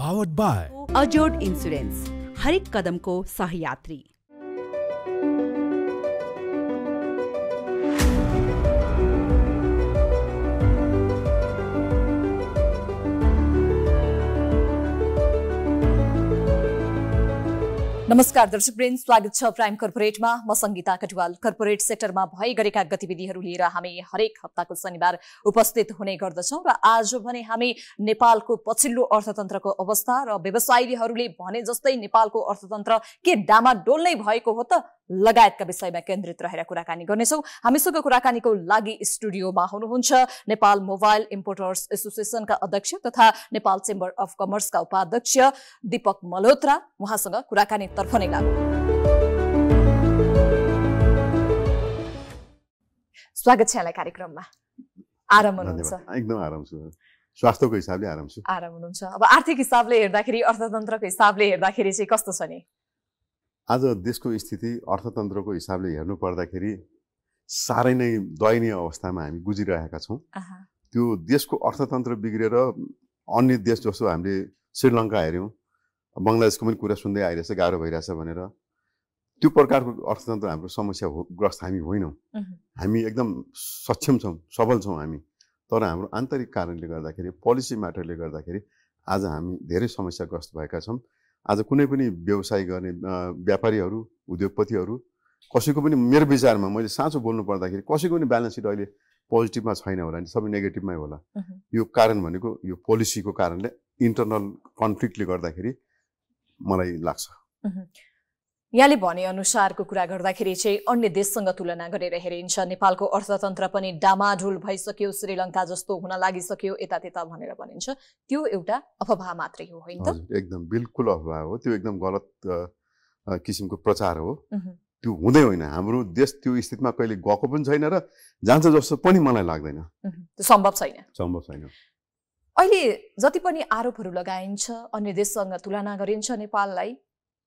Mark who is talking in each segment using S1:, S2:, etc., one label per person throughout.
S1: powered by
S2: Ajod insurance हर एक कदम को सहयात्री नमस्कार दर्शक ब्रेन स्वागत छ प्राइम कर्पोरेटमा म सङ्गीता कटुवाल कर्पोरेट सेक्टरमा भइ गरेका गतिविधिहरू लिएर हामी हरेक हप्ताको शनिबार उपस्थित हुने गर्दछौँ र आज भने हामी नेपालको पछिल्लो अर्थतन्त्रको अवस्था र व्यवसायीहरूले भने जस्तै नेपालको अर्थतन्त्र के डामाडोल नै भएको हो त लगायतका विषयमा केन्द्रित रहेर कुराकानी गर्नेछौँ हामीसँग कुराकानीको लागि स्टुडियोमा हुनुहुन्छ नेपाल मोबाइल इम्पोर्टर्स एसोसिएसनका अध्यक्ष तथा नेपाल चेम्बर अफ कमर्सका उपाध्यक्ष दीपक मल्होत्रा उहाँसँग तर्फ नै लागु स्वागत छ यहाँलाई कार्यक्रममा आराम हुनुहुन्छ
S1: एकदम आराम छु स्वास्थ्यको हिसाबले आराम छु
S2: आराम हुनुहुन्छ अब आर्थिक हिसाबले हेर्दाखेरि अर्थतन्त्रको हिसाबले हेर्दाखेरि चाहिँ कस्तो छ नि
S1: आज देशको स्थिति अर्थतन्त्रको हिसाबले हेर्नु पर्दाखेरि साह्रै नै दयनीय अवस्थामा हामी गुजिरहेका छौँ त्यो देशको अर्थतन्त्र बिग्रेर अन्य देश जस्तो हामीले श्रीलङ्का हेऱ्यौँ बङ्गलादेशको पनि कुरा सुन्दै आइरहेछ गाह्रो भइरहेछ भनेर त्यो प्रकारको अर्थतन्त्र हाम्रो समस्या हो ग्रस्त हामी होइनौँ हामी एकदम सक्षम छौँ सबल छौँ हामी तर हाम्रो आन्तरिक कारणले गर्दाखेरि पोलिसी म्याटरले गर्दाखेरि आज हामी धेरै समस्याग्रस्त भएका छौँ आज कुनै पनि व्यवसाय गर्ने व्यापारीहरू उद्योगपतिहरू कसैको पनि मेरो विचारमा मैले साँचो बोल्नु पर्दाखेरि कसैको पनि ब्यालेन्स सिट अहिले पोजिटिभमा छैन होला नि सबै नेगेटिभमै होला यो कारण भनेको यो पोलिसीको कारणले इन्टरनल कन्फ्लिक्टले गर्दाखेरि मलाई लाग्छ
S2: यहाँले भनेअनुसारको कुरा गर्दाखेरि चाहिँ अन्य देशसँग तुलना गरेर हेरिन्छ नेपालको अर्थतन्त्र पनि डामाडुल भइसक्यो श्रीलङ्का जस्तो हुन लागिसक्यो यता त्यता भनेर भनिन्छ त्यो एउटा अफवाह मात्रै हो
S3: होइन
S1: एकदम बिल्कुल अफवाह हो त्यो एकदम गलत किसिमको प्रचार हो
S3: त्यो
S1: हुँदै होइन हाम्रो देश त्यो स्थितिमा कहिले गएको पनि छैन र जान्छ जस्तो पनि मलाई लाग्दैन सम्भव छैन सम्भव छैन
S2: अहिले जति पनि आरोपहरू लगाइन्छ अन्य देशसँग तुलना गरिन्छ नेपाललाई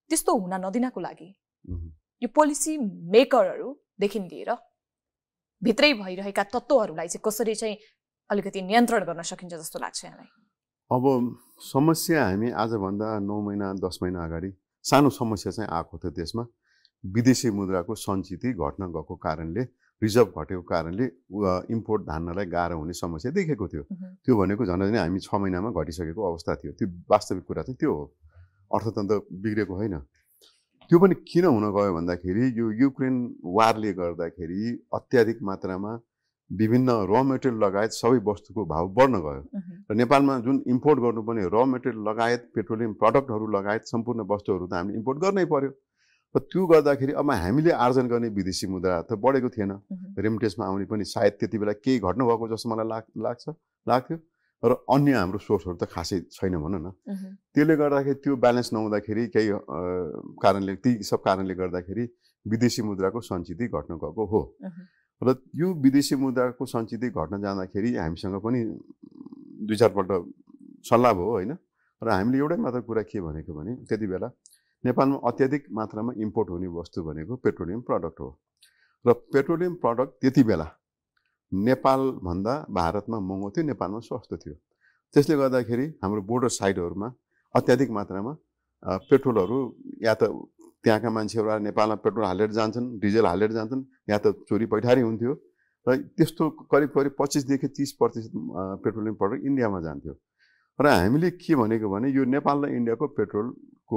S2: त्यस्तो हुन नदिनको लागि यो पोलिसी मेकरहरूदेखि लिएर भित्रै भइरहेका तत्त्वहरूलाई चाहिँ कसरी चाहिँ अलिकति नियन्त्रण गर्न सकिन्छ जस्तो लाग्छ यहाँलाई
S1: अब समस्या हामी आजभन्दा नौ महिना दस महिना अगाडि सानो समस्या चाहिँ आएको थियो त्यसमा विदेशी मुद्राको सञ्चिति घट्न गएको कारणले रिजर्भ घटेको कारणले इम्पोर्ट धान्नलाई गाह्रो हुने समस्या देखेको थियो त्यो भनेको झन् हामी छ महिनामा घटिसकेको अवस्था थियो त्यो वास्तविक कुरा चाहिँ त्यो हो अर्थतन्त्र बिग्रेको होइन त्यो पनि किन हुन गयो भन्दाखेरि यो युक्रेन वारले गर्दाखेरि अत्याधिक मात्रामा विभिन्न र मेटेरियल लगायत सबै वस्तुको भाव बढ्न गयो र नेपालमा जुन इम्पोर्ट गर्नुपर्ने र मेटेरियल लगायत पेट्रोलियम प्रडक्टहरू लगायत सम्पूर्ण वस्तुहरू त हामीले इम्पोर्ट गर्नै पर्यो र त्यो गर्दाखेरि अब हामीले आर्जन गर्ने विदेशी मुद्रा त बढेको थिएन रेमिटेन्समा आउने पनि सायद त्यति बेला केही घट्नु भएको जस्तो मलाई लाग्छ लाग्थ्यो र अन्य हाम्रो सोर्सहरू त खासै छैन भनौँ न त्यसले गर्दाखेरि त्यो ब्यालेन्स नहुँदाखेरि केही कारणले ती सब कारणले गर्दाखेरि विदेशी मुद्राको सञ्चित घट्न गएको हो र यो विदेशी मुद्राको सञ्चित घट्न जाँदाखेरि हामीसँग पनि दुई चारपल्ट सल्लाह भयो होइन र हामीले एउटै मात्र कुरा के भनेको भने त्यति बेला नेपालमा अत्याधिक मात्रामा इम्पोर्ट हुने वस्तु भनेको पेट्रोलियम प्रडक्ट हो र पेट्रोलियम प्रडक्ट त्यति बेला नेपालभन्दा भारतमा महँगो थियो नेपालमा सस्तो थियो त्यसले गर्दाखेरि हाम्रो बोर्डर साइडहरूमा अत्याधिक मात्रामा पेट्रोलहरू या त त्यहाँका मान्छेहरू आएर नेपालमा पेट्रोल हालेर जान्छन् डिजल हालेर जान्छन् या त चोरी पैठारी हुन्थ्यो र त्यस्तो करिब करिब पच्चिसदेखि तिस प्रतिशत पेट्रोलियम प्रडक्ट इन्डियामा जान्थ्यो र हामीले के भनेको भने यो नेपाल र इन्डियाको पेट्रोलको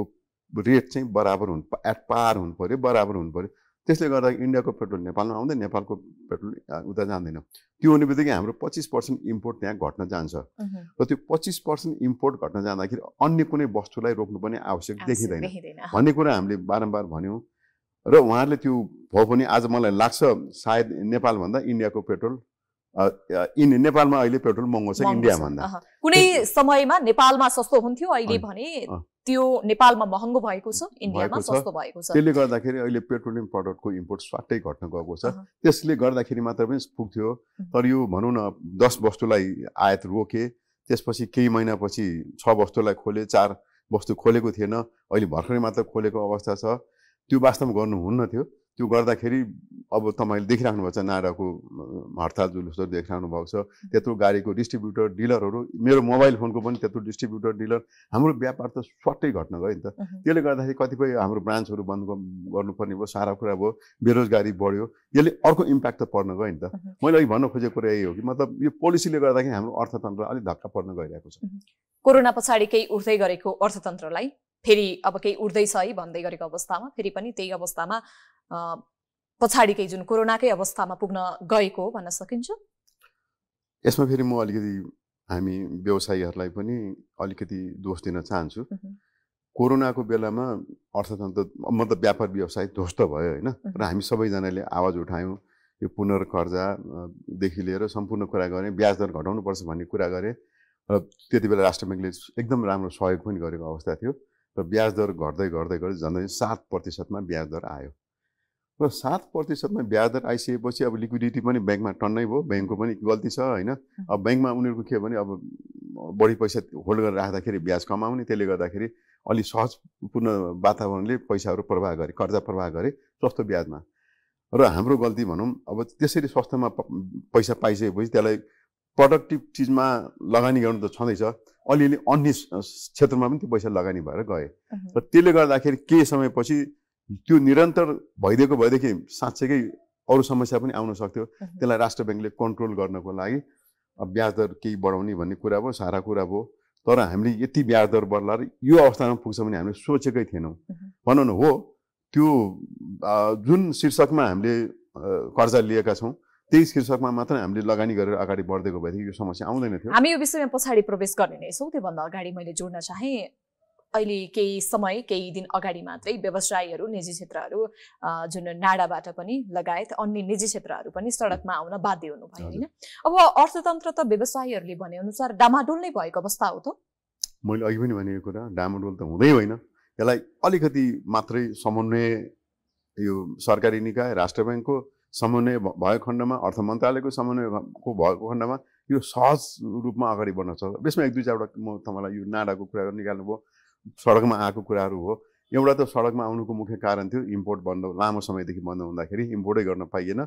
S1: रेट चाहिँ बराबर हुनु एट पार हुनु पऱ्यो बराबर हुनु पऱ्यो त्यसले गर्दा इन्डियाको पेट्रोल नेपालमा आउँदैन नेपालको पेट्रोल उता जाँदैन त्यो हुने बित्तिकै हाम्रो पच्चिस पर्सेन्ट इम्पोर्ट त्यहाँ घट्न जान्छ र त्यो पच्चिस पर्सेन्ट इम्पोर्ट घट्न जाँदाखेरि अन्य कुनै वस्तुलाई रोक्नु पनि आवश्यक देखिँदैन भन्ने कुरा हामीले बारम्बार भन्यौँ र उहाँहरूले त्यो भयो भने आज मलाई लाग्छ सायद नेपालभन्दा इन्डियाको पेट्रोल इन नेपालमा अहिले पेट्रोल महँगो छ इन्डियाभन्दा
S2: कुनै समयमा नेपालमा सस्तो हुन्थ्यो अहिले भने त्यो नेपालमा महँगो भएको छ इन्डियामा सस्तो भएको छ त्यसले
S1: गर्दाखेरि अहिले पेट्रोलियम प्रडक्टको इम्पोर्ट स्वाटै घट्न गएको छ त्यसले गर्दाखेरि मात्र पनि पुग्थ्यो तर यो भनौँ न दस वस्तुलाई आयात रोके त्यसपछि केही महिनापछि छ वस्तुलाई खोले चार वस्तु खोलेको थिएन अहिले भर्खरै मात्र खोलेको अवस्था छ त्यो वास्तवमा गर्नुहुन्न थियो त्यो गर्दाखेरि अब तपाईँले देखिराख्नु भएको छ नाराको हडताल जुलुसहरू देखिराख्नु भएको छ त्यत्रो गाडीको डिस्ट्रिब्युटर डिलरहरू मेरो मोबाइल फोनको पनि त्यत्रो डिस्ट्रिब्युटर डिलर हाम्रो व्यापार त स्वाटै घट्न गयो नि त त्यसले गर्दाखेरि कतिपय हाम्रो ब्रान्चहरू बन्द गर्नुपर्ने भयो सारा कुरा भयो बेरोजगारी बढ्यो यसले अर्को इम्प्याक्ट त पर्न गयो नि त मैले अघि भन्न खोजेको कुरा यही हो कि मतलब यो पोलिसीले गर्दाखेरि हाम्रो अर्थतन्त्र अलिक धक्का पर्न गइरहेको छ
S2: कोरोना पछाडि केही उठ्दै गरेको अर्थतन्त्रलाई फेरि अब केही उठ्दैछ है भन्दै गरेको अवस्थामा फेरि पनि त्यही अवस्थामा पछाडिकै जुन कोरोनाकै अवस्थामा पुग्न गएको भन्न सकिन्छ
S1: यसमा फेरि म अलिकति हामी व्यवसायीहरूलाई पनि अलिकति दोष दिन चाहन्छु कोरोनाको बेलामा अर्थतन्त्र मतलब व्यापार व्यवसाय ध्वस्त भयो होइन र हामी सबैजनाले आवाज उठायौँ यो पुनर्कर्जादेखि लिएर सम्पूर्ण कुरा गरेँ ब्याज दर घटाउनुपर्छ भन्ने कुरा गरेँ र त्यति बेला राष्ट्र ब्याङ्कले एकदम राम्रो सहयोग पनि गरेको अवस्था थियो र ब्याज दर घट्दै घट्दै घट्दै झन्डै सात प्रतिशतमा ब्याज दर आयो र सात प्रतिशतमा ब्याज दर आइसकेपछि अब लिक्विडिटी पनि ब्याङ्कमा टन्नै भयो ब्याङ्कको पनि गल्ती छ होइन अब ब्याङ्कमा उनीहरूको के भने अब बढी पैसा होल्ड गरेर राख्दाखेरि ब्याज कमाउने त्यसले गर्दाखेरि अलि सहजपूर्ण वातावरणले पैसाहरू प्रवाह गरे कर्जा प्रवाह गरे सस्तो ब्याजमा र हाम्रो गल्ती भनौँ अब त्यसरी सस्तोमा पैसा पाइसकेपछि त्यसलाई प्रडक्टिभ चिजमा लगानी गर्नु त छँदैछ अलिअलि अन्य क्षेत्रमा पनि त्यो पैसा लगानी भएर गए र त्यसले गर्दाखेरि केही समयपछि त्यो निरन्तर भइदिएको भएदेखि साँच्चैकै अरू समस्या पनि आउन सक्थ्यो त्यसलाई राष्ट्र ब्याङ्कले कन्ट्रोल गर्नको लागि ब्याज दर केही बढाउने भन्ने कुरा भयो सारा कुरा भयो तर हामीले यति ब्याज दर बढ्ला र यो अवस्थामा पुग्छ भने हामीले सोचेकै थिएनौँ भनौँ न हो त्यो जुन शीर्षकमा हामीले कर्जा लिएका छौँ त्यही शीर्षकमा मात्रै हामीले लगानी गरेर अगाडि बढिदिएको भएदेखि यो समस्या आउँदैन थियो हामी
S2: यो विषयमा पछाडि प्रवेश गर्ने नै छौँ त्योभन्दा अगाडि मैले जोड्न चाहेँ अहिले केही समय केही दिन अगाडि मात्रै व्यवसायीहरू निजी क्षेत्रहरू जुन नाडाबाट पनि लगायत अन्य निजी क्षेत्रहरू पनि सडकमा आउन बाध्य हुनुभयो होइन अब अर्थतन्त्र त व्यवसायीहरूले भनेअनुसार डामाडोल नै भएको अवस्था हो त
S1: मैले अघि पनि भनेको कुरा डामाडोल त हुँदै होइन यसलाई अलिकति मात्रै समन्वय यो सरकारी निकाय राष्ट्र ब्याङ्कको समन्वय भएको खण्डमा अर्थ मन्त्रालयको समन्वयको भएको खण्डमा यो सहज रूपमा अगाडि बढ्न सक्छ यसमा एक दुई चारवटा म तपाईँलाई यो नाडाको कुरा निकाल्नुभयो सडकमा आएको कुराहरू हो एउटा त सडकमा आउनुको मुख्य कारण थियो इम्पोर्ट बन्द लामो समयदेखि बन्द हुँदाखेरि इम्पोर्टै गर्न पाइएन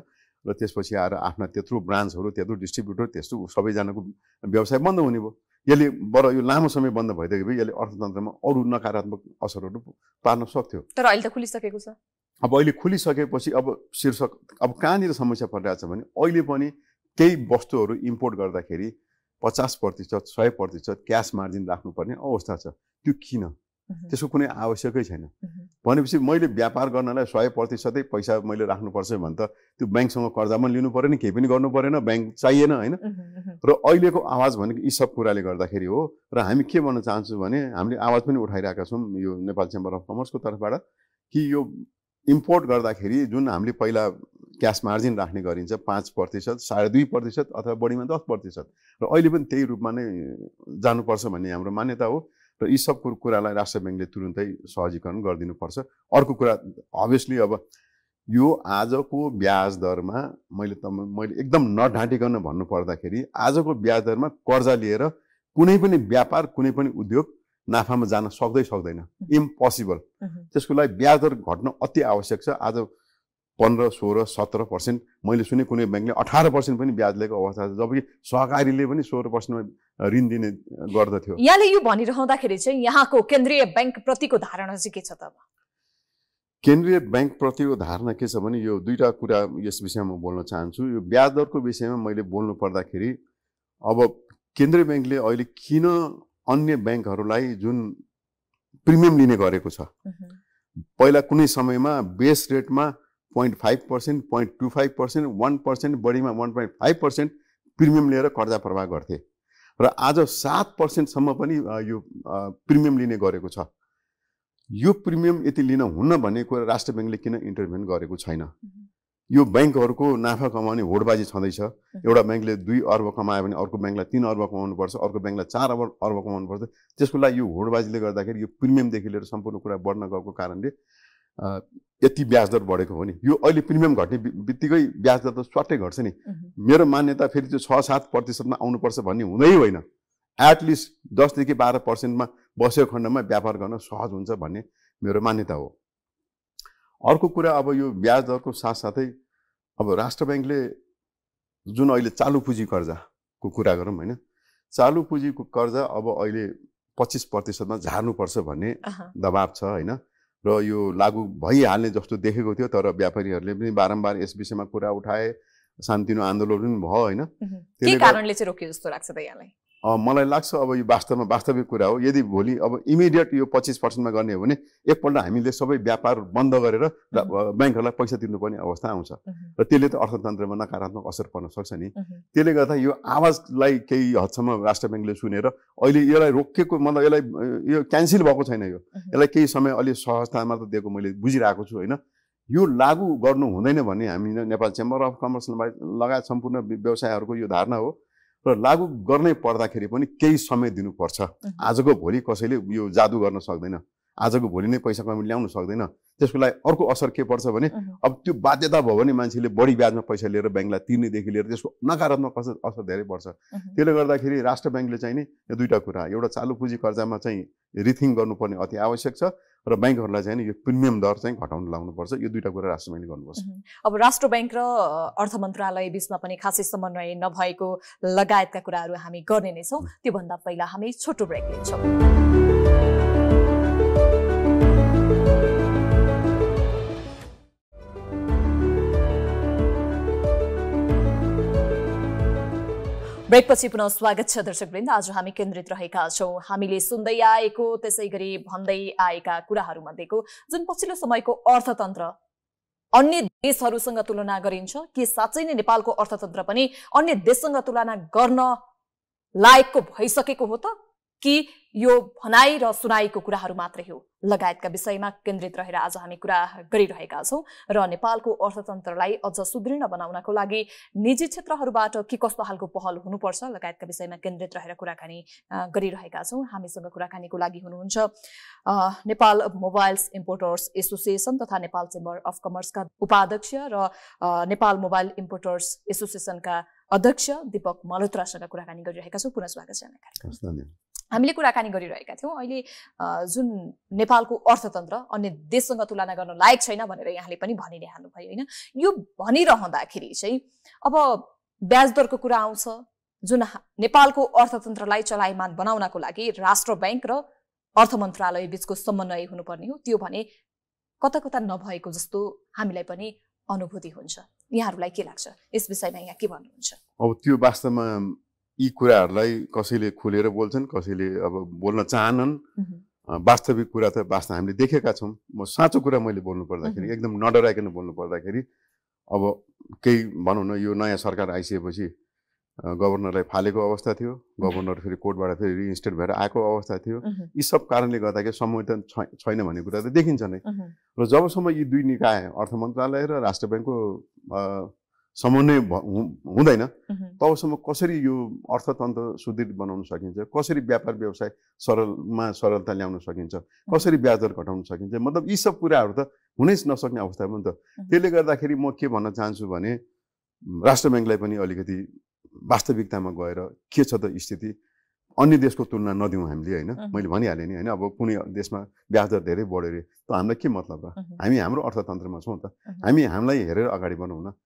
S1: र त्यसपछि आएर आफ्ना त्यत्रो ब्रान्चहरू त्यत्रो डिस्ट्रिब्युटर त्यस्तो सबैजनाको व्यवसाय बन्द हुने भयो यसले बर यो लामो समय बन्द भइदिएपछि यसले अर्थतन्त्रमा अरू नकारात्मक असरहरू पार्न सक्थ्यो
S2: तर अहिले त खुलिसकेको छ
S1: अब अहिले खुलिसकेपछि अब शीर्षक अब कहाँनिर समस्या परिरहेको छ भने अहिले पनि केही वस्तुहरू इम्पोर्ट गर्दाखेरि पचास प्रतिशत सय प्रतिशत क्यास मार्जिन राख्नुपर्ने अवस्था छ त्यो किन त्यसको कुनै आवश्यकै छैन भनेपछि मैले व्यापार गर्नलाई सय प्रतिशतै पैसा मैले राख्नुपर्छ भने त त्यो ब्याङ्कसँग कर्जा पनि लिनु परेन केही पनि गर्नु परेन ब्याङ्क चाहिएन होइन र अहिलेको आवाज भनेको यी सब कुराले गर्दाखेरि हो र हामी के भन्न चाहन्छौँ भने हामीले आवाज पनि उठाइरहेका छौँ यो नेपाल चेम्बर अफ कमर्सको तर्फबाट कि यो इम्पोर्ट गर्दाखेरि जुन हामीले पहिला क्यास मार्जिन राख्ने गरिन्छ पाँच प्रतिशत साढे दुई प्रतिशत अथवा बढीमा दस प्रतिशत र अहिले पनि त्यही रूपमा नै जानुपर्छ भन्ने हाम्रो मान्यता हो र यी सब कुरालाई राष्ट्र ब्याङ्कले तुरुन्तै सहजीकरण गरिदिनुपर्छ अर्को कुरा अभियसली अब यो आजको ब्याज दरमा मैले त मैले एकदम नढाँटिकन पर्दाखेरि आजको ब्याज दरमा कर्जा लिएर कुनै पनि व्यापार कुनै पनि उद्योग नाफामा जान सक्दै सक्दैन इम्पोसिबल त्यसको लागि ब्याज दर घट्न अति आवश्यक छ आज पन्ध्र सोह्र सत्र पर्सेन्ट मैले सुने कुनै ब्याङ्कले अठार पर्सेन्ट पनि ब्याज लिएको अवस्था छ जबकि सहकारीले पनि सोह्र पर्सेन्टमा ऋण दिने गर्दथ्यो
S2: यहाँले यो भनिरहँदाखेरि चाहिँ यहाँको केन्द्रीय प्रतिको धारणा चाहिँ के छ त
S1: केन्द्रीय प्रतिको धारणा के छ भने यो दुईवटा कुरा यस विषयमा म बोल्न चाहन्छु यो ब्याज दरको विषयमा मैले बोल्नु पर्दाखेरि अब केन्द्रीय ब्याङ्कले अहिले किन अन्य ब्याङ्कहरूलाई जुन प्रिमियम लिने गरेको छ पहिला कुनै समयमा बेस रेटमा point five percent point two five percent one percent बढीमा one point five percent premium लिएर कर्जा प्रवाह गर्थे र आज सात पर्सेन्टसम्म पनि यो प्रिमियम लिने गरेको छ यो प्रिमियम यति लिन हुन्न भन्ने कुरा राष्ट्र ब्याङ्कले किन इन्टरभेन गरेको छैन यो ब्याङ्कहरूको नाफा कमाउने होडबाजी छँदैछ एउटा ब्याङ्कले दुई अर्ब कमायो भने अर्को ब्याङ्कलाई तिन अर्ब कमाउनुपर्छ अर्को ब्याङ्कलाई चार अर्ब अर्ब कमाउनुपर्छ त्यसको लागि यो होडबाजीले गर्दाखेरि यो प्रिमियमदेखि लिएर सम्पूर्ण कुरा बढ्न गएको कारणले यति ब्याज दर बढेको हो नि यो अहिले प्रिमियम घट्ने बित्तिकै ब्याज दर त स्वाटै घट्छ नि मेरो मान्यता फेरि त्यो छ सात प्रतिशतमा आउनुपर्छ भन्ने हुँदै होइन एटलिस्ट दसदेखि बाह्र पर्सेन्टमा बसेको खण्डमा व्यापार गर्न सहज हुन्छ भन्ने मेरो मान्यता हो अर्को कुरा अब यो ब्याज दरको साथसाथै अब राष्ट्र ब्याङ्कले जुन अहिले चालु पुँजी कर्जाको कुरा गरौँ होइन चालु पुँजीको कर्जा अब अहिले पच्चिस प्रतिशतमा झार्नुपर्छ भन्ने दबाब छ होइन र यो लागू भइहाल्ने जस्तो देखेको थियो तर व्यापारीहरूले पनि बारम्बार यस विषयमा कुरा उठाए शान्तिनो आन्दोलन पनि भयो होइन कारणले
S2: जस्तो लाग्छ
S1: मलाई लाग्छ अब यो वास्तवमा वास्तविक कुरा हो यदि भोलि अब इमिडिएट यो पच्चिस पर्सेन्टमा गर्ने हो भने एकपल्ट हामीले सबै व्यापार बन्द गरेर ब्याङ्कहरूलाई पैसा तिर्नुपर्ने अवस्था आउँछ र त्यसले त अर्थतन्त्रमा नकारात्मक असर पर्न सक्छ नि त्यसले गर्दा यो आवाजलाई केही हदसम्म राष्ट्र ब्याङ्कले सुनेर अहिले यसलाई रोकेको मतलब यसलाई यो क्यान्सल भएको छैन यो यसलाई केही समय अलि सहजतामा त दिएको मैले बुझिरहेको छु होइन यो लागू गर्नु हुँदैन भन्ने हामी नेपाल चेम्बर अफ कमर्स लगायत सम्पूर्ण व्यवसायहरूको यो धारणा हो र लागू गर्नै पर्दाखेरि पनि केही समय दिनुपर्छ आजको भोलि कसैले यो जादु गर्न सक्दैन आजको भोलि नै पैसा कमी ल्याउन सक्दैन त्यसको लागि अर्को असर के पर्छ भने अब त्यो बाध्यता भयो भने मान्छेले बढी ब्याजमा पैसा लिएर ब्याङ्कलाई तिर्नेदेखि लिएर त्यसको नकारात्मक असर असर धेरै पर्छ त्यसले गर्दाखेरि राष्ट्र ब्याङ्कले चाहिँ नि यो दुईवटा कुरा एउटा चालु पुँजी कर्जामा चाहिँ रिथिङ गर्नुपर्ने अति आवश्यक छ र ब्याङ्कहरूलाई चाहिँ यो प्रिमियम दर चाहिँ घटाउन लाउनुपर्छ यो दुईवटा कुरा राष्ट्र ब्याङ्कले गर्नुपर्छ
S2: अब राष्ट्र ब्याङ्क र अर्थ मन्त्रालय बिचमा पनि खासै समन्वय नभएको लगायतका कुराहरू हामी गर्ने नै छौँ त्योभन्दा पहिला हामी छोटो ब्रेक लिन्छौँ ब्रेकपछि पुनः स्वागत छ दर्शकवृन्द आज हामी केन्द्रित रहेका छौँ हामीले सुन्दै आएको त्यसै गरी भन्दै आएका कुराहरूमध्येको जुन पछिल्लो समयको अर्थतन्त्र अन्य देशहरूसँग तुलना गरिन्छ के साँच्चै नै नेपालको अर्थतन्त्र पनि अन्य देशसँग तुलना गर्न लायकको भइसकेको हो त कि यो भनाइ र सुनाइको कुराहरू मात्रै हो लगायतका विषयमा केन्द्रित रहेर आज हामी कुरा गरिरहेका छौँ र नेपालको अर्थतन्त्रलाई अझ सुदृढ बनाउनको लागि निजी क्षेत्रहरूबाट के कस्तो खालको पहल हुनुपर्छ लगायतका विषयमा केन्द्रित रहेर कुराकानी गरिरहेका छौँ हामीसँग कुराकानीको लागि हुनुहुन्छ नेपाल मोबाइल्स इम्पोर्टर्स एसोसिएसन तथा नेपाल चेम्बर अफ कमर्सका उपाध्यक्ष र नेपाल मोबाइल इम्पोर्टर्स एसोसिएसनका अध्यक्ष दिपक मल्होत्रासँग कुराकानी गरिरहेका छौँ पुनः स्वागत
S3: छ
S2: हामीले कुराकानी गरिरहेका थियौँ अहिले जुन नेपालको अर्थतन्त्र अन्य देशसँग तुलना गर्न लायक छैन भनेर यहाँले पनि भनिरहनु हाल्नुभयो होइन यो भनिरहँदाखेरि चाहिँ अब ब्याज दरको कुरा आउँछ जुन नेपालको अर्थतन्त्रलाई चलायमान बनाउनको लागि राष्ट्र ब्याङ्क र अर्थ मन्त्रालय बिचको समन्वय हुनुपर्ने हो त्यो भने कता कता नभएको जस्तो हामीलाई पनि अनुभूति हुन्छ यहाँहरूलाई के लाग्छ यस विषयमा यहाँ के भन्नुहुन्छ
S1: अब त्यो वास्तवमा यी कुराहरूलाई कसैले खोलेर बोल्छन् कसैले अब बोल्न चाहनन् वास्तविक कुरा त वास्तव हामीले देखेका छौँ म साँचो कुरा मैले बोल्नु पर्दाखेरि एकदम नडराइकन बोल्नु पर्दाखेरि अब केही भनौँ न यो नयाँ सरकार आइसकेपछि गभर्नरलाई फालेको अवस्था थियो गभर्नर फेरि कोर्टबाट फेरि रिइन्स्टेट भएर आएको अवस्था थियो यी सब कारणले गर्दाखेरि संविधान छैन भन्ने कुरा त देखिन्छ नै र जबसम्म यी दुई निकाय अर्थ मन्त्रालय र राष्ट्र ब्याङ्कको समन्वय हुँदैन तबसम्म कसरी यो अर्थतन्त्र सुदृढ बनाउन सकिन्छ कसरी व्यापार व्यवसाय सरलमा सरलता ल्याउन सकिन्छ कसरी ब्याजदर घटाउन सकिन्छ मतलब यी सब कुराहरू त हुनै नसक्ने अवस्था पनि त त्यसले गर्दाखेरि म के भन्न चाहन्छु भने राष्ट्र ब्याङ्कलाई पनि अलिकति वास्तविकतामा गएर के छ त स्थिति अन्य देशको तुलना नदिउँ हामीले होइन मैले भनिहालेँ नि होइन अब कुनै देशमा ब्याजदर धेरै बढ्यो अरे त हामीलाई के मतलब र हामी हाम्रो अर्थतन्त्रमा छौँ त हामी हामीलाई हेरेर अगाडि बढौँ न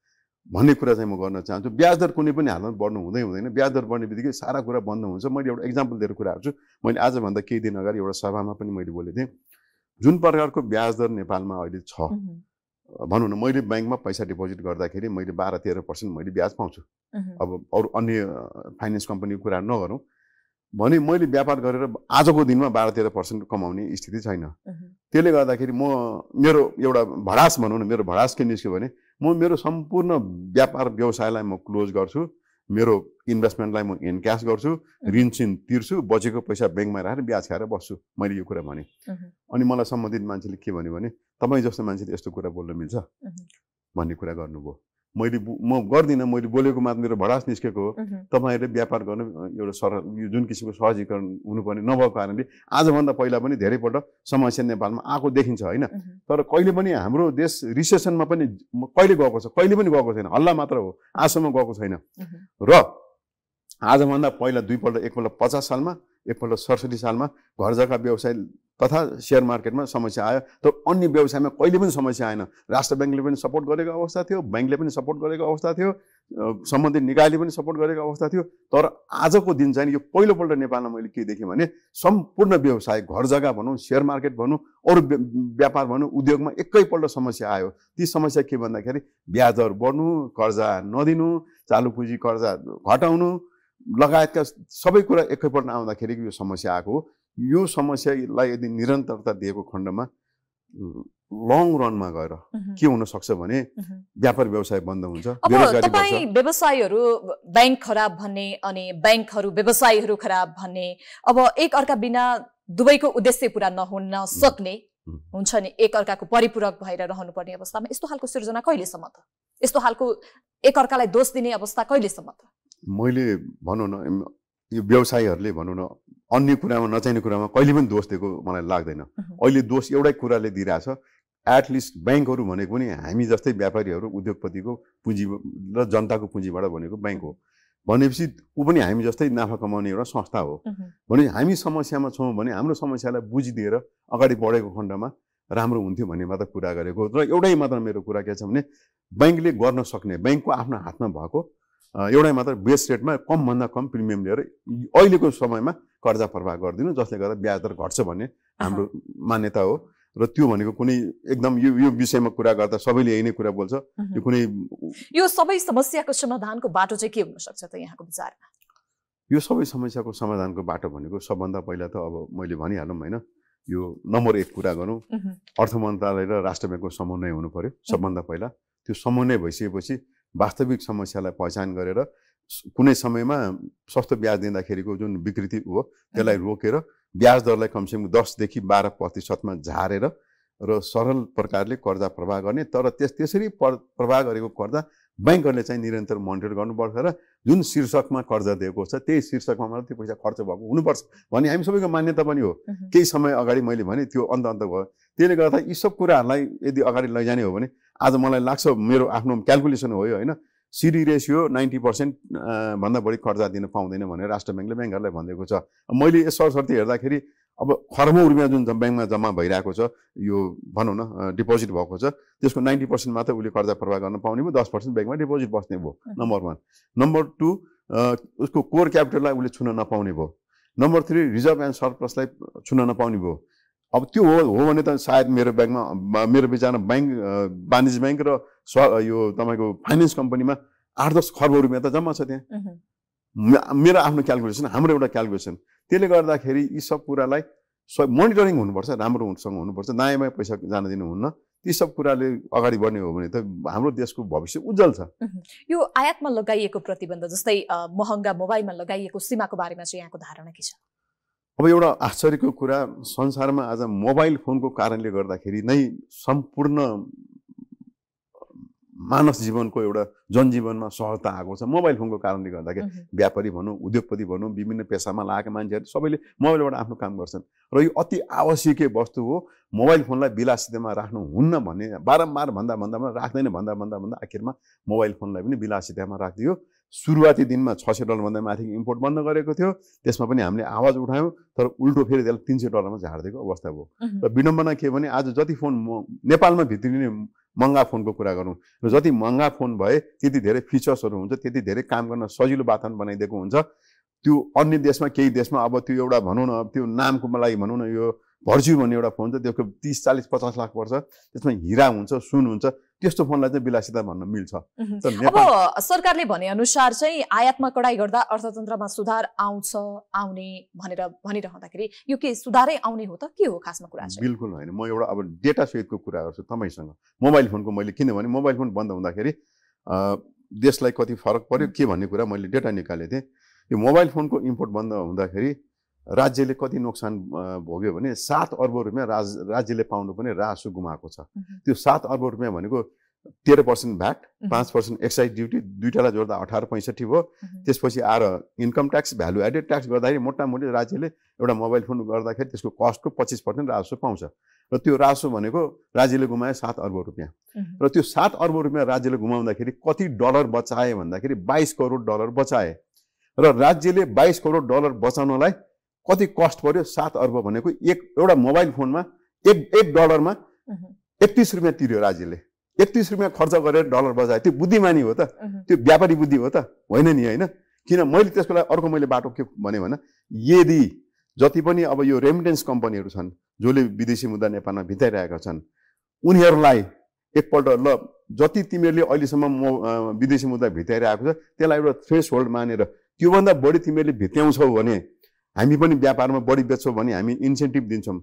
S1: भन्ने कुरा चाहिँ म गर्न चाहन्छु ब्याज दर कुनै पनि हालमा बढ्नु हुँदै हुँदैन ब्याज दर बढ्ने बित्तिकै सारा कुरा बन्द हुन्छ मैले एउटा इक्जाम्पल दिएर कुरा हाल्छु मैले आजभन्दा केही दिन अगाडि एउटा सभामा पनि मैले बोलेको थिएँ जुन प्रकारको ब्याज दर नेपालमा अहिले छ भनौँ न मैले ब्याङ्कमा पैसा डिपोजिट गर्दाखेरि मैले बाह्र तेह्र पर्सेन्ट मैले ब्याज पाउँछु अब अरू अन्य फाइनेन्स कम्पनीको कुरा नगरौँ भने मैले व्यापार गरेर आजको दिनमा बाह्र तेह्र पर्सेन्ट कमाउने स्थिति छैन त्यसले गर्दाखेरि म मेरो एउटा भडास भनौँ न मेरो भडास के निस्क्यो भने म मेरो सम्पूर्ण व्यापार व्यवसायलाई म क्लोज गर्छु मेरो इन्भेस्टमेन्टलाई म इन्क्यास गर्छु ऋण सिन तिर्छु बचेको पैसा ब्याङ्कमा राखेर ब्याज खाएर बस्छु मैले यो कुरा भनेँ अनि मलाई सम्बन्धित मान्छेले के भन्यो भने तपाईँ जस्तो मान्छेले यस्तो कुरा बोल्न मिल्छ भन्ने कुरा गर्नुभयो मैले म गर्दिनँ मैले बोलेको मात्र मेरो भडास निस्केको हो तपाईँहरूले व्यापार गर्नु एउटा सर यो जुन किसिमको सहजीकरण हुनुपर्ने नभएको कारणले आजभन्दा पहिला पनि धेरैपल्ट समस्या नेपालमा आएको देखिन्छ होइन तर कहिले पनि हाम्रो देश रिसेसनमा पनि कहिले गएको छ कहिले पनि गएको छैन हल्ला मात्र हो आजसम्म गएको छैन र आजभन्दा पहिला दुईपल्ट एकपल्ट पचास सालमा एकपल्ट सडसठी सालमा घर जग्गा व्यवसाय तथा सेयर मार्केटमा समस्या आयो तर अन्य व्यवसायमा कहिले पनि समस्या आएन राष्ट्र ब्याङ्कले पनि सपोर्ट गरेको अवस्था थियो ब्याङ्कले पनि सपोर्ट गरेको अवस्था थियो सम्बन्धित निकायले पनि सपोर्ट गरेको अवस्था थियो तर आजको दिन चाहिँ यो पहिलोपल्ट नेपालमा मैले के देखेँ भने सम्पूर्ण व्यवसाय घर जग्गा भनौँ सेयर मार्केट भनौँ अरू व्यापार भनौँ उद्योगमा एकैपल्ट समस्या आयो ती समस्या के भन्दाखेरि ब्याजहरू बढ्नु कर्जा नदिनु चालु पुँजी कर्जा घटाउनु लगायतका सबै कुरा एकैपल्ट आउँदाखेरि यो समस्या आएको हो यो समस्यालाई यदि निरन्तरता दिएको खण्डमा लङ रनमा गएर के हुनसक्छ भने व्यापार व्यवसाय बन्द हुन्छ तपाईँ
S2: व्यवसायहरू ब्याङ्क खराब भन्ने अनि ब्याङ्कहरू व्यवसायहरू खराब भन्ने अब एक अर्का बिना दुवैको उद्देश्य पुरा नहुन सक्ने हुन्छ नि एक अर्काको परिपूरक भएर रहनुपर्ने अवस्थामा यस्तो खालको सिर्जना कहिलेसम्म त यस्तो खालको एक अर्कालाई दोष दिने अवस्था कहिलेसम्म त
S1: मैले भनौँ न यो व्यवसायीहरूले भनौँ न अन्य कुरामा नचाहिने कुरामा कहिले पनि दोष दिएको मलाई लाग्दैन अहिले दोष एउटै कुराले दिइरहेछ एटलिस्ट ब्याङ्कहरू भनेको पनि हामी जस्तै व्यापारीहरू उद्योगपतिको पुँजी र जनताको पुँजीबाट भनेको ब्याङ्क हो भनेपछि ऊ पनि हामी जस्तै नाफा कमाउने एउटा संस्था हो भने हामी समस्यामा छौँ भने हाम्रो समस्यालाई बुझिदिएर अगाडि बढेको खण्डमा राम्रो हुन्थ्यो भन्ने मात्र कुरा गरेको र एउटै मात्र मेरो कुरा के छ भने ब्याङ्कले गर्न सक्ने ब्याङ्कको आफ्नो हातमा भएको एउटै मात्र बेस रेटमा कमभन्दा कम प्रिमियम लिएर अहिलेको समयमा कर्जा प्रवाह गरिदिनु जसले गर्दा ब्याज दर घट्छ भन्ने हाम्रो मान्यता हो र त्यो भनेको कुनै एकदम यो यो विषयमा कुरा गर्दा सबैले यही नै कुरा बोल्छ यो कुनै
S2: यो सबै समस्याको समाधानको बाटो चाहिँ के हुनसक्छ त यहाँको विचारमा
S1: यो सबै समस्याको समाधानको बाटो भनेको सबभन्दा पहिला त अब मैले भनिहालौँ होइन यो नम्बर एक कुरा गरौँ अर्थ मन्त्रालय र राष्ट्र ब्याङ्कको समन्वय हुनु पर्यो सबभन्दा पहिला त्यो समन्वय भइसकेपछि वास्तविक समस्यालाई पहिचान गरेर कुनै समयमा सस्तो ब्याज दिँदाखेरिको जुन विकृति हो त्यसलाई रोकेर ब्याज दरलाई कमसेकम दसदेखि बाह्र प्रतिशतमा झारेर र सरल प्रकारले कर्जा प्रवाह गर्ने तर त्यस त्यसरी प्रवाह गरेको कर्जा ब्याङ्कहरूले चाहिँ निरन्तर मोनिटर गर्नुपर्छ र जुन शीर्षकमा कर्जा दिएको छ त्यही शीर्षकमा मात्र त्यो पैसा खर्च भएको हुनुपर्छ भन्ने हामी सबैको मान्यता पनि हो केही समय अगाडि मैले भने त्यो अन्त अन्त भयो त्यसले गर्दा यी सब कुराहरूलाई यदि अगाडि लैजाने हो भने आज मलाई लाग्छ मेरो आफ्नो क्यालकुलेसन हो यो होइन सिडी रेसियो नाइन्टी पर्सेन्ट भन्दा बढी कर्जा दिन पाउँदैन भनेर राष्ट्र ब्याङ्कले ब्याङ्कहरूलाई भनिदिएको छ मैले यस सरस्वती हेर्दाखेरि अब खर्मो रुपियाँ जुन ब्याङ्कमा जम्मा भइरहेको छ यो भनौँ न डिपोजिट भएको छ त्यसको नाइन्टी पर्सेन्ट मात्र उसले कर्जा प्रवाह गर्न पाउने भयो दस पर्सेन्ट ब्याङ्कमा डिपोजिट बस्ने भयो नम्बर वान नम्बर टू उसको कोर क्यापिटललाई उसले छुन नपाउने भयो नम्बर थ्री रिजर्भ एन्ड सर्प्लसलाई छुन नपाउने भयो अब त्यो हो हो भने त सायद मेरो ब्याङ्कमा मेरो विचारमा ब्याङ्क वाणिज्य ब्याङ्क र स्व यो तपाईँको फाइनेन्स कम्पनीमा आठ दस खर्ब रुपियाँ त जम्मा छ त्यहाँ मेरो आफ्नो क्यालकुलेसन हाम्रो एउटा क्यालकुलेसन त्यसले गर्दाखेरि यी सब कुरालाई स मोनिटरिङ हुनुपर्छ राम्रोसँग हुनुपर्छ नयाँ नयाँ पैसा जान दिनुहुन्न ती सब कुराले अगाडि बढ्ने हो भने त हाम्रो देशको भविष्य उज्जवल छ
S2: यो आयातमा लगाइएको प्रतिबन्ध जस्तै महँगा मोबाइलमा लगाइएको सीमाको बारेमा चाहिँ यहाँको धारणा के छ
S1: अब एउटा आश्चर्यको कुरा संसारमा आज मोबाइल फोनको कारणले गर्दाखेरि नै सम्पूर्ण मानस जीवनको एउटा जनजीवनमा सहजता आएको छ मोबाइल फोनको कारणले गर्दाखेरि व्यापारी भनौँ उद्योगपति भनौँ विभिन्न पेसामा लागेका मान्छेहरू सबैले मोबाइलबाट आफ्नो काम गर्छन् र यो अति आवश्यकीय वस्तु हो मोबाइल फोनलाई विलासितमा राख्नु हुन्न भन्ने बारम्बार भन्दा भन्दा राख्दैन भन्दा भन्दा भन्दा आखिरमा मोबाइल फोनलाई पनि विलासितमा राखिदियो सुरुवाती दिनमा छ सय डलरभन्दा माथि इम्पोर्ट बन्द गरेको थियो त्यसमा पनि हामीले आवाज उठायौँ तर उल्टो फेरि त्यसलाई तिन सय डलरमा झारिदिएको अवस्था भयो र विडम्बना के भने आज जति फोन म नेपालमा भित्रिने महँगा फोनको कुरा गरौँ र जति महँगा फोन भए त्यति धेरै फिचर्सहरू हुन्छ त्यति धेरै काम गर्न सजिलो वातावरण बनाइदिएको हुन्छ त्यो अन्य देशमा केही देशमा अब त्यो एउटा भनौँ न अब त्यो नामको मलाई भनौँ न यो भर्ज्यू भन्ने एउटा फोन छ त्यसको तिस चालिस पचास लाख पर्छ त्यसमा हिरा हुन्छ सुन हुन्छ त्यस्तो फोनलाई चाहिँ विलासिता भन्न मिल्छ
S2: अब सरकारले भने अनुसार चाहिँ आयातमा कडाई गर्दा अर्थतन्त्रमा सुधार आउँछ आउने भनेर भनिरहँदाखेरि यो के सुधारै आउने हो त के हो
S1: खासमा कुरा बिल्कुल होइन म एउटा अब डेटा सहितको कुरा गर्छु तपाईँसँग मोबाइल फोनको मैले किनभने मोबाइल फोन बन्द हुँदाखेरि देशलाई कति फरक पर्यो के भन्ने कुरा मैले डेटा निकालेको थिएँ यो मोबाइल फोनको इम्पोर्ट बन्द हुँदाखेरि राज्यले कति नोक्सान भोग्यो भने सात अर्ब रुपियाँ राज राज्यले पाउनुपर्ने रासो गुमाएको छ त्यो सात अर्ब रुपियाँ भनेको तेह्र पर्सेन्ट भ्याट पाँच पर्सेन्ट एक्साइज ड्युटी दुइटालाई जोड्दा अठार पैँसठी भयो त्यसपछि आएर income tax value added tax गर्दाखेरि मोटामोटी राज्यले एउटा मोबाइल फोन गर्दाखेरि त्यसको कस्टको पच्चिस पर्सेन्ट राजस्व पाउँछ र त्यो राजस्व भनेको राज्यले गुमायो सात अर्ब रुपियाँ र त्यो सात अर्ब रुपियाँ राज्यले गुमाउँदाखेरि कति डलर बचाए भन्दाखेरि बाइस करोड डलर बचाए र राज्यले बाइस करोड डलर बचाउनलाई कति कस्ट पऱ्यो सात अर्ब भनेको एक एउटा मोबाइल फोनमा एक एक डलरमा एकतिस रुपियाँ तिर्यो राज्यले एकतिस रुपियाँ खर्च गरेर डलर बजायो त्यो बुद्धिमानी हो त त्यो व्यापारी बुद्धि हो त होइन नि होइन किन मैले त्यसको लागि अर्को मैले बाटो के भने यदि जति पनि अब यो रेमिटेन्स कम्पनीहरू छन् जसले विदेशी मुद्दा नेपालमा भिताइरहेका छन् उनीहरूलाई एकपल्ट ल जति तिमीहरूले अहिलेसम्म म विदेशी मुद्दा भिताइरहेको छ त्यसलाई एउटा थ्रेस होल्ड मानेर त्योभन्दा बढी तिमीहरूले भित्याउँछौ भने हामी पनि व्यापारमा बढी बेच्छौँ भने हामी इन्सेन्टिभ दिन्छौँ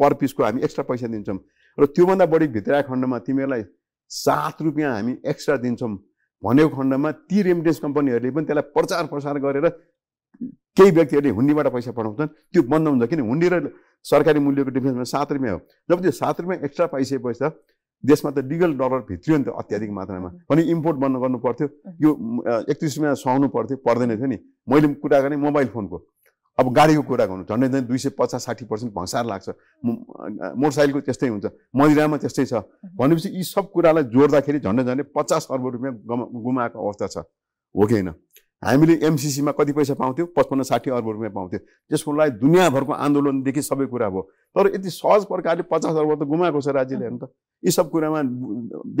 S1: पर पिसको हामी एक्स्ट्रा पैसा दिन्छौँ र त्योभन्दा बढी भित्रा खण्डमा तिमीहरूलाई सात रुपियाँ हामी एक्स्ट्रा दिन्छौँ भनेको खण्डमा ती रेमिटेन्स कम्पनीहरूले पनि त्यसलाई प्रचार प्रसार गरेर केही व्यक्तिहरूले हुन्डीबाट पैसा पठाउँछन् त्यो बन्द हुन्छ किन हुन्डी र सरकारी मूल्यको डिफेन्समा सात रुपियाँ हो जब त्यो सात रुपियाँ एक्स्ट्रा पाइसकेपछि त देशमा त लिगल डलर भित्रियो नि त अत्याधिक मात्रामा भने इम्पोर्ट बन्द गर्नु पर्थ्यो यो एकतिस रुपियाँ सुहाउनु पर्थ्यो पर्दैन थियो नि मैले कुरा गरेँ मोबाइल फोनको अब गाडीको कुरा गर्नु झन्डै झन् दुई सय पचास साठी पर्सेन्ट भन्सार लाग्छ मोटरसाइकलको त्यस्तै हुन्छ मदिरामा त्यस्तै छ भनेपछि यी सब कुरालाई जोड्दाखेरि झन्डै झन्डै पचास अर्ब रुपियाँ गुमाएको अवस्था छ हो कि होइन हामीले एमसिसीमा कति पैसा पाउँथ्यौँ पचपन्न साठी अर्ब रुपियाँ पाउँथ्यो त्यसको लागि दुनियाँभरको आन्दोलनदेखि सबै कुरा भयो तर यति सहज प्रकारले पचास अर्ब त गुमाएको छ राज्यले हेर्नु त यी सब कुरामा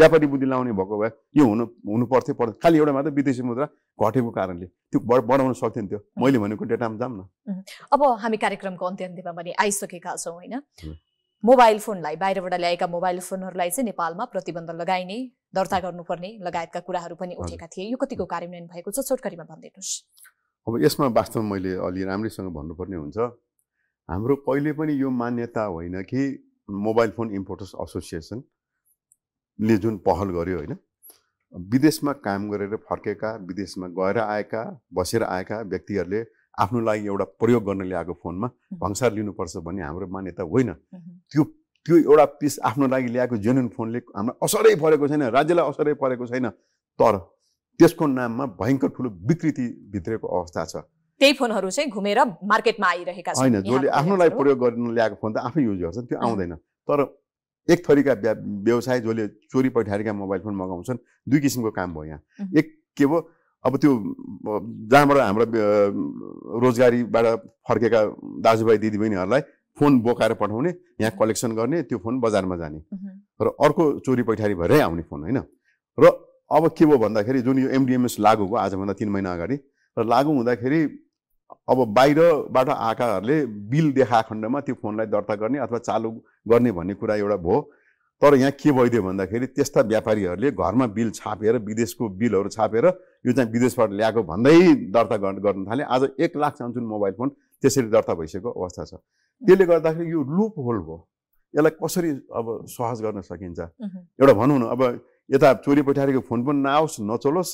S1: व्यापारी बुद्धि लाउने भएको भए यो हुनु हुनु पर्थ्यो पर्थ्यो खालि एउटा मात्र विदेशी मुद्रा घटेको कारणले त्यो बढाउन सक्थेन त्यो मैले भनेको डेटामा जाऊँ न
S2: अब हामी कार्यक्रमको अन्त्य अन्त्यमा पनि आइसकेका छौँ होइन मोबाइल फोनलाई बाहिरबाट ल्याएका मोबाइल फोनहरूलाई चाहिँ नेपालमा प्रतिबन्ध लगाइने दर्ता गर्नुपर्ने लगायतका कुराहरू पनि उठेका थिए यो कतिको कार्यान्वयन भएको छ छोटकरीमा भनिदिनुहोस्
S1: अब यसमा वास्तवमा मैले अलि राम्रैसँग भन्नुपर्ने हुन्छ हाम्रो कहिले पनि यो मान्यता होइन कि मोबाइल फोन इम्पोर्टर्स एसोसिएसनले जुन पहल गर्यो होइन विदेशमा काम गरेर फर्केका विदेशमा गएर आएका बसेर आएका व्यक्तिहरूले आफ्नो लागि एउटा प्रयोग गर्न ल्याएको फोनमा भङ्सार लिनुपर्छ भन्ने हाम्रो मान्यता होइन त्यो त्यो एउटा पिस आफ्नो लागि ल्याएको जेन्युन फोनले हामीलाई असरै परेको छैन राज्यलाई असरै परेको छैन तर त्यसको नाममा भयङ्कर ठुलो विकृति भित्रेको अवस्था छ
S2: त्यही फोनहरू चाहिँ घुमेर मार्केटमा आइरहेका छन् होइन जसले लागि
S1: प्रयोग गर्नु ल्याएको फोन त आफै युज गर्छन् त्यो आउँदैन तर एक थरीका व्यवसाय जसले चोरी पैठारीका मोबाइल फोन मगाउँछन् दुई किसिमको काम भयो यहाँ एक के भयो अब त्यो जहाँबाट हाम्रो रोजगारीबाट फर्केका दाजुभाइ दिदीबहिनीहरूलाई फोन बोकाएर पठाउने यहाँ कलेक्सन गर्ने त्यो फोन बजारमा जाने र अर्को चोरी पैठारी भएरै आउने फोन होइन र अब के भयो भन्दाखेरि जुन यो एमडिएमएस लागु भयो आजभन्दा तिन महिना अगाडि र लागु हुँदाखेरि अब बाहिरबाट आएकाहरूले बिल देखा खण्डमा त्यो फोनलाई दर्ता गर्ने अथवा चालु गर्ने भन्ने कुरा एउटा भयो तर यहाँ के भइदियो भन्दाखेरि त्यस्ता व्यापारीहरूले घरमा बिल छापेर विदेशको बिलहरू छापेर यो चाहिँ विदेशबाट ल्याएको भन्दै दर्ता गर्न थाले आज एक लाख चान्चुन मोबाइल फोन त्यसरी दर्ता भइसकेको अवस्था छ त्यसले गर्दाखेरि यो लुप होल भयो यसलाई कसरी अब सहज गर्न सकिन्छ एउटा भनौँ न अब यता चोरी पठारेको फोन पनि नआओस् नचलोस्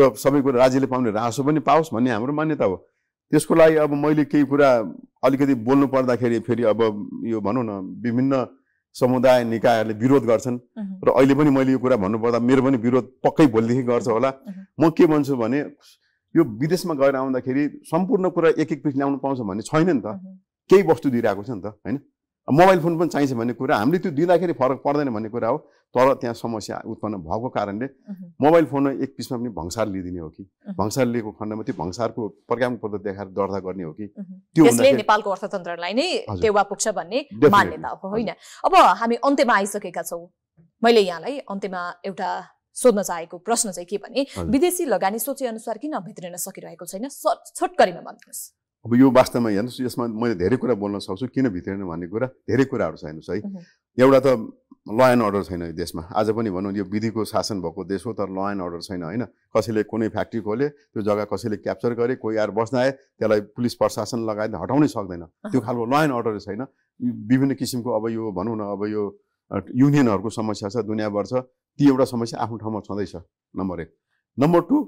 S1: र सबै कुरा राज्यले पाउने रासो पनि पाओस् भन्ने हाम्रो मान्यता हो त्यसको लागि अब मैले केही कुरा अलिकति बोल्नु पर्दाखेरि फेरि अब यो भनौँ न विभिन्न समुदाय निकायहरूले विरोध गर्छन् र अहिले पनि मैले यो कुरा भन्नुपर्दा मेरो पनि विरोध पक्कै भोलिदेखि गर्छ होला म के भन्छु भने यो विदेशमा गएर आउँदाखेरि सम्पूर्ण कुरा एक एक पिस ल्याउनु पाउँछ भन्ने छैन नि त केही वस्तु दिइरहेको छ नि त होइन मोबाइल फोन पनि चाहिन्छ भन्ने कुरा हामीले त्यो दिँदाखेरि फरक पर्दैन भन्ने कुरा हो तर त्यहाँ समस्या उत्पन्न भएको कारणले मोबाइल फोनमा एक पिसमा पनि भङ्सार लिइदिने हो कि भङ्सार लिएको खण्डमा त्यो भङ्सारको प्रज्ञापन पत्र देखाएर दर्ता गर्ने हो कि त्यो
S2: नेपालको अर्थतन्त्रलाई नै टेवा पुग्छ भन्ने मान्यता होइन अब हामी अन्त्यमा आइसकेका छौँ मैले यहाँलाई अन्त्यमा एउटा सोध्न चाहेको प्रश्न चाहिँ के भने विदेशी लगानी सोचेअनुसार किन भित्रिन सकिरहेको छैन छोटकरीमा भनिदिनुहोस्
S1: अब यो वास्तवमा हेर्नुहोस् यसमा मैले धेरै कुरा बोल्न सक्छु किन भित्रिएन भन्ने कुरा धेरै कुराहरू छ हेर्नुहोस् है एउटा त ल एन्ड अर्डर छैन यो देशमा आज पनि भनौँ यो विधिको शासन भएको देश हो तर ल एन्ड अर्डर छैन होइन कसैले कुनै फ्याक्ट्री खोले त्यो जग्गा कसैले क्याप्चर गरे कोही आएर बस्न आए त्यसलाई पुलिस प्रशासन लगाएर हटाउनै सक्दैन त्यो खालको ल एन्ड अर्डर छैन विभिन्न किसिमको अब यो भनौँ न अब यो युनियनहरूको समस्या छ दुनियाँभर छ ती एउटा समस्या आफ्नो ठाउँमा छँदैछ नम्बर एक नम्बर टू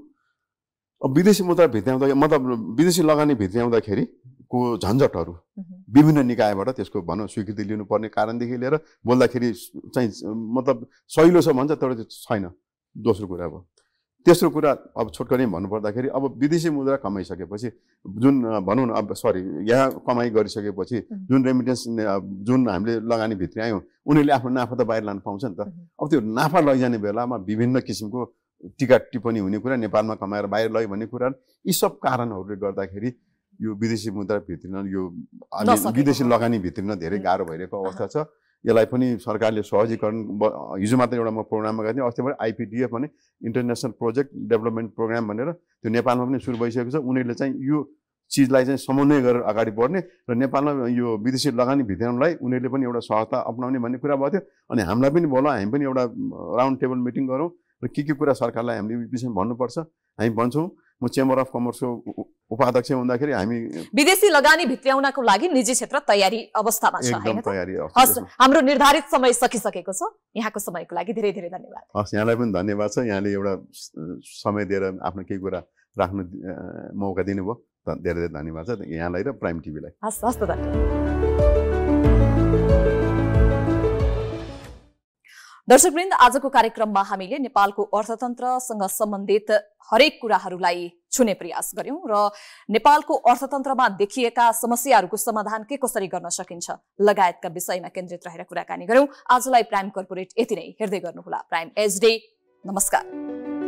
S1: विदेशी मुद्रा भित्र्याउँदा मतलब विदेशी लगानी भित्याउँदाखेरि को झन्झटहरू विभिन्न निकायबाट त्यसको भनौँ स्वीकृति लिनुपर्ने कारणदेखि लिएर बोल्दाखेरि चाहिँ मतलब सहिलो छ भन्छ तर त्यो छैन दोस्रो कुरा अब तेस्रो कुरा अब नै भन्नुपर्दाखेरि अब विदेशी मुद्रा कमाइसकेपछि जुन भनौँ न अब सरी यहाँ कमाइ गरिसकेपछि जुन रेमिटेन्स जुन हामीले लगानी भित्र आयौँ उनीहरूले आफ्नो नाफा त बाहिर लानु पाउँछ नि त अब त्यो नाफा लैजाने बेलामा विभिन्न किसिमको टिका टिप्पणी हुने कुरा नेपालमा कमाएर बाहिर लग्यो भन्ने कुरा यी सब कारणहरूले गर्दाखेरि यो विदेशी मुद्रा भित्रिन यो विदेशी लगानी भित्रिन धेरै गाह्रो भइरहेको अवस्था छ यसलाई पनि सरकारले सहजीकरण हिजो मात्र एउटा म प्रोग्राममा गएको थिएँ अस्ति पनि आइपिडिएफ भने इन्टरनेसनल प्रोजेक्ट डेभलपमेन्ट प्रोग्राम भनेर त्यो नेपालमा पनि सुरु भइसकेको छ उनीहरूले चाहिँ यो चिजलाई चाहिँ समन्वय गरेर अगाडि बढ्ने र नेपालमा यो विदेशी लगानी भित्रलाई उनीहरूले पनि एउटा सहायता अप्नाउने भन्ने कुरा भएको थियो अनि हामीलाई पनि बोला हामी पनि एउटा राउन्ड टेबल मिटिङ गरौँ र के के कुरा सरकारलाई हामीले विषयमा भन्नुपर्छ हामी भन्छौँ म चेम्बर अफ कमर्सको उपाध्यक्ष हुँदाखेरि हामी
S2: विदेशी लगानी भित्र्याउनको लागि निजी क्षेत्र तयारी अवस्थामा
S1: छ हस्
S2: हाम्रो निर्धारित समय सकिसकेको छ यहाँको समयको लागि धेरै धेरै धन्यवाद
S1: हस् यहाँलाई पनि धन्यवाद छ यहाँले एउटा समय दिएर आफ्नो केही कुरा राख्नु मौका दिनुभयो धेरै धेरै धन्यवाद छ यहाँलाई र प्राइम टिभीलाई
S3: हस् हस् धन्यवाद
S2: दर्शकवृन्द आजको कार्यक्रममा हामीले नेपालको अर्थतन्त्रसँग सम्बन्धित हरेक कुराहरूलाई छुने प्रयास गर्यौं र नेपालको अर्थतन्त्रमा देखिएका समस्याहरूको समाधान के कसरी गर्न सकिन्छ लगायतका विषयमा केन्द्रित रहेर कुराकानी गर्यौं आजलाई प्राइम कर्पोरेट यति नै हेर्दै गर्नुहोला प्राइम एज डे नमस्कार